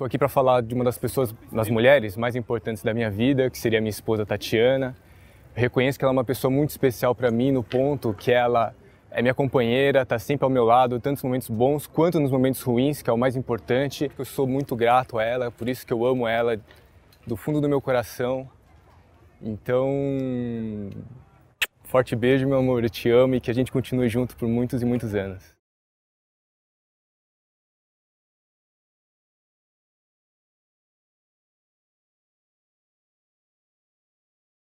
Estou aqui para falar de uma das pessoas, das mulheres mais importantes da minha vida, que seria minha esposa Tatiana. reconheço que ela é uma pessoa muito especial para mim no ponto que ela é minha companheira, está sempre ao meu lado, tanto nos momentos bons quanto nos momentos ruins, que é o mais importante. Eu sou muito grato a ela, por isso que eu amo ela do fundo do meu coração. Então, forte beijo, meu amor, eu te amo e que a gente continue junto por muitos e muitos anos.